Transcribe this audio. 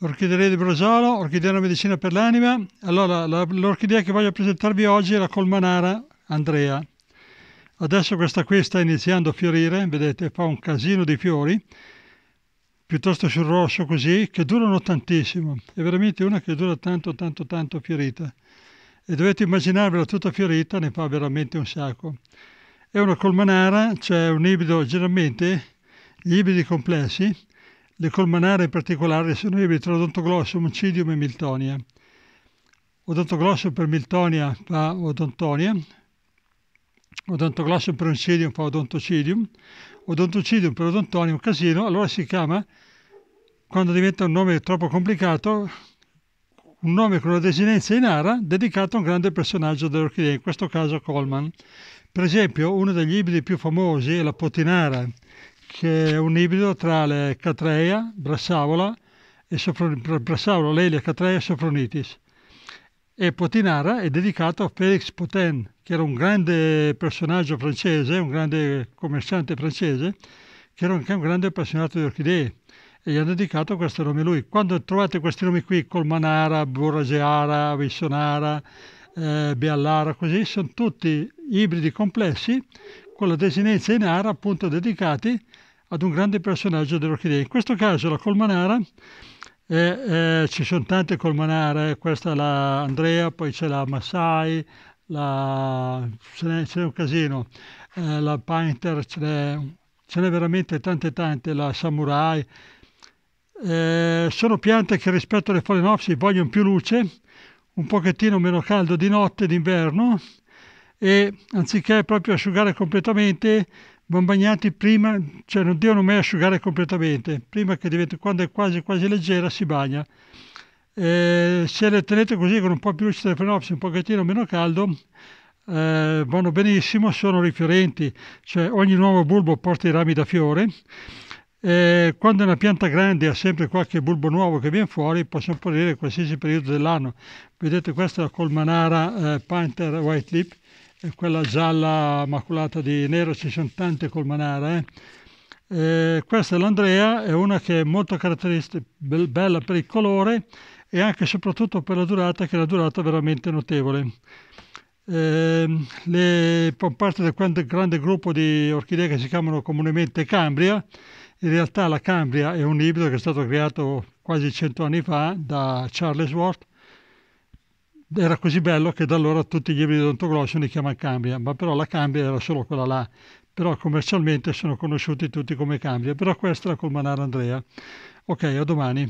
Orchidea di Brosolo, orchidea una medicina per l'anima. Allora, la, l'orchidea che voglio presentarvi oggi è la Colmanara Andrea. Adesso questa qui sta iniziando a fiorire, vedete, fa un casino di fiori, piuttosto sul rosso così, che durano tantissimo. È veramente una che dura tanto, tanto, tanto fiorita. E dovete immaginarvela tutta fiorita, ne fa veramente un sacco. È una colmanara, cioè un ibrido, generalmente gli ibridi complessi, le colmanare in particolare sono ebili tra odontoglossum, uncidium e miltonia. Odontoglossum per miltonia fa odontonia, odontoglossum per uncidium fa odontocidium, odontocidium per odontonia un casino, allora si chiama, quando diventa un nome troppo complicato, un nome con una desinenza in ara dedicato a un grande personaggio dell'orchidea, in questo caso Coleman. Per esempio, uno degli ibridi più famosi è la potinara, che è un ibrido tra le Catreia, Brassavola, e Sofron- Brassavola, Lelia, Catreia e Sofronitis. E Potinara è dedicato a Félix Potin, che era un grande personaggio francese, un grande commerciante francese, che era anche un grande appassionato di orchidee e gli ha dedicato questo nome lui. Quando trovate questi nomi qui, Colmanara, Borrageara, Vissonara, eh, Biallara, così, sono tutti ibridi complessi con la desinenza in ara appunto dedicati ad un grande personaggio dell'orchidea. In questo caso la Colmanara, eh, eh, ci sono tante Colmanare, eh, questa è la Andrea, poi c'è la Masai, la, ce, n'è, un casino, eh, la Painter, ce n'è, ce n'è, veramente tante tante, la Samurai. Eh, sono piante che rispetto alle Phalaenopsis vogliono più luce, un pochettino meno caldo di notte, d'inverno, e anziché proprio asciugare completamente, Bombagnati prima, cioè non devono mai asciugare completamente, prima che diventi, quando è quasi quasi leggera si bagna. Eh, se le tenete così con un po' più lucido del fenopsi, un pochettino meno caldo, eh, vanno benissimo, sono rifiorenti, cioè ogni nuovo bulbo porta i rami da fiore e quando una pianta grande ha sempre qualche bulbo nuovo che viene fuori, possono fiorire qualsiasi periodo dell'anno. Vedete, questa è la Colmanara eh, Panther White Lip, quella gialla maculata di nero, ci sono tante Colmanara. Eh. Eh, questa è l'Andrea, è una che è molto caratteristica, be- bella per il colore e anche e soprattutto per la durata, che è una durata veramente notevole. Eh, le, parte del grande gruppo di orchidee che si chiamano comunemente Cambria in realtà la Cambria è un ibrido che è stato creato quasi cento anni fa da Charles Worth. Era così bello che da allora tutti gli ibridi odontoglossici li chiamano Cambria, ma però la Cambria era solo quella là. Però commercialmente sono conosciuti tutti come Cambria. Però questa è la Colmanara Andrea. Ok, a domani.